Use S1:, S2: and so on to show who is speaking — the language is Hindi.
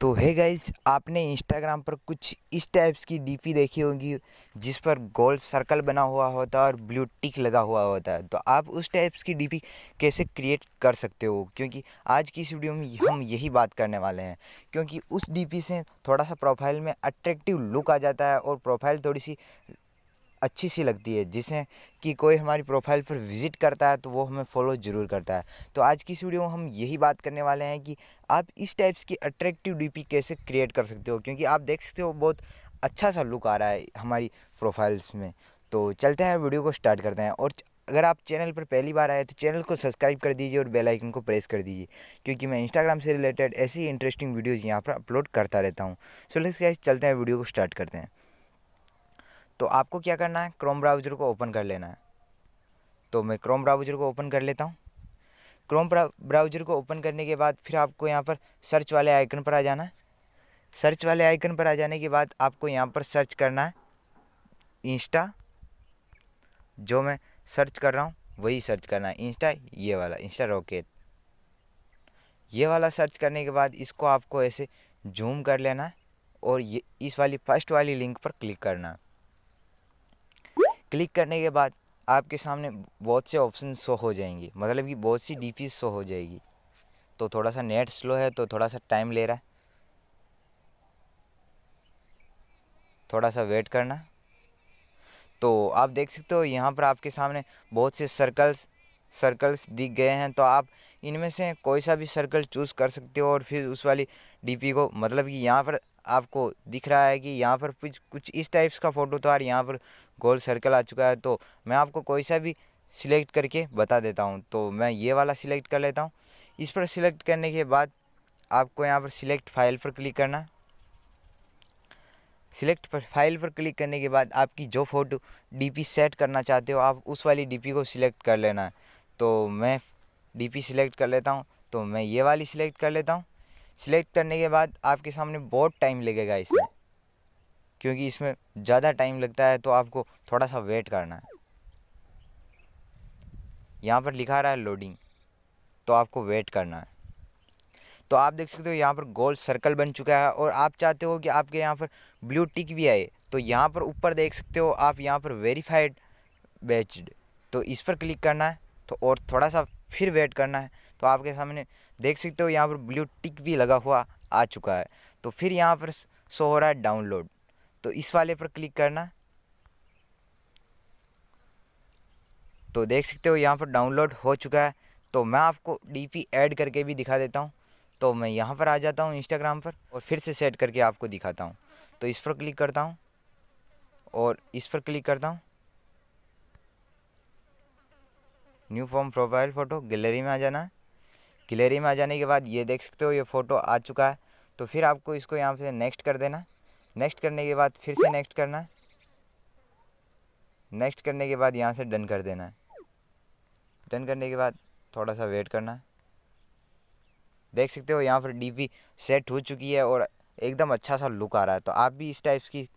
S1: तो है गाइज आपने इंस्टाग्राम पर कुछ इस टाइप्स की डीपी देखी होगी जिस पर गोल सर्कल बना हुआ होता है और ब्लू टिक लगा हुआ होता है तो आप उस टाइप्स की डीपी कैसे क्रिएट कर सकते हो क्योंकि आज की इस वीडियो में हम यही बात करने वाले हैं क्योंकि उस डीपी से थोड़ा सा प्रोफाइल में अट्रैक्टिव लुक आ जाता है और प्रोफाइल थोड़ी सी अच्छी सी लगती है जिसे कि कोई हमारी प्रोफाइल पर विज़िट करता है तो वो हमें फॉलो ज़रूर करता है तो आज की इस वीडियो में हम यही बात करने वाले हैं कि आप इस टाइप्स की अट्रैक्टिव डीपी कैसे क्रिएट कर सकते हो क्योंकि आप देख सकते हो बहुत अच्छा सा लुक आ रहा है हमारी प्रोफाइल्स में तो चलते हैं वीडियो को स्टार्ट करते हैं और अगर आप चैनल पर पहली बार आए तो चैनल को सब्सक्राइब कर दीजिए और बेल आइकन को प्रेस कर दीजिए क्योंकि मैं इंस्टाग्राम से रिलेटेड ऐसी इंटरेस्टिंग वीडियोज़ यहाँ पर अपलोड करता रहता हूँ सो लेट्स गाइस चलते हैं वीडियो को स्टार्ट करते हैं तो आपको क्या करना है क्रोम ब्राउज़र को ओपन कर लेना है तो मैं क्रोम ब्राउज़र को ओपन कर लेता हूँ क्रोम ब्राउज़र को ओपन करने के बाद फिर आपको यहाँ पर सर्च वाले आइकन पर आ जाना है सर्च वाले आइकन पर आ जाने के बाद आपको यहाँ पर सर्च करना है इंस्टा जो मैं सर्च कर रहा हूँ वही सर्च करना है इंस्टा ये वाला इंस्टा रॉकेट ये वाला सर्च करने के बाद इसको आपको ऐसे जूम कर लेना है और ये इस वाली फर्स्ट वाली लिंक पर क्लिक करना है क्लिक करने के बाद आपके सामने बहुत से ऑप्शन शो हो जाएंगे मतलब कि बहुत सी डी शो हो जाएगी तो थोड़ा सा नेट स्लो है तो थोड़ा सा टाइम ले रहा है थोड़ा सा वेट करना तो आप देख सकते हो यहाँ पर आपके सामने बहुत से सर्कल्स सर्कल्स दिख गए हैं तो आप इनमें से कोई सा भी सर्कल चूज़ कर सकते हो और फिर उस वाली डीपी को मतलब कि यहाँ पर आपको दिख रहा है कि यहाँ पर कुछ कुछ इस टाइप्स का फ़ोटो तो यार यहाँ पर गोल सर्कल आ चुका है तो मैं आपको कोई सा भी सिलेक्ट करके बता देता हूँ तो मैं ये वाला सिलेक्ट कर लेता हूँ इस पर सिलेक्ट करने के बाद आपको यहाँ पर सिलेक्ट फाइल पर क्लिक करना है सिलेक्ट पर फाइल पर क्लिक करने के बाद आपकी जो फ़ोटो डीपी सेट करना चाहते हो आप उस वाली डीपी को सिलेक्ट कर लेना है तो मैं डीपी सिलेक्ट कर लेता हूँ तो मैं ये वाली सिलेक्ट कर लेता हूँ सिलेक्ट करने के बाद आपके सामने बहुत टाइम लगेगा इसमें क्योंकि इसमें ज़्यादा टाइम लगता है तो आपको थोड़ा सा वेट करना है यहाँ पर लिखा रहा है लोडिंग तो आपको वेट करना है तो आप देख सकते हो यहाँ पर गोल सर्कल बन चुका है और आप चाहते हो कि आपके यहाँ पर ब्लू टिक भी आए तो यहाँ पर ऊपर देख सकते हो आप यहाँ पर वेरीफाइड बैच्ड तो इस पर क्लिक करना है तो और थोड़ा सा फिर वेट करना है तो आपके सामने देख सकते हो यहाँ पर ब्लू टिक भी लगा हुआ आ चुका है तो फिर यहाँ पर शो हो रहा है डाउनलोड तो इस वाले पर क्लिक करना तो देख सकते हो यहाँ पर डाउनलोड हो चुका है तो मैं आपको डीपी ऐड करके भी दिखा देता हूँ तो मैं यहाँ पर आ जाता हूँ इंस्टाग्राम पर और फिर से सेट करके आपको दिखाता हूँ तो इस पर क्लिक करता हूँ और इस पर क्लिक करता हूँ new form profile photo gallery में आ जाना है गिलेरी में आ जाने के बाद ये देख सकते हो ये फ़ोटो आ चुका है तो फिर आपको इसको यहाँ से नेक्स्ट कर देना नेक्स्ट करने के बाद फिर से नेक्स्ट करना है नेक्स्ट करने के बाद यहाँ से डन कर देना है डन करने के बाद थोड़ा सा वेट करना है देख सकते हो यहाँ पर डीपी सेट हो चुकी है और एकदम अच्छा सा लुक आ रहा है तो आप भी इस टाइप्स की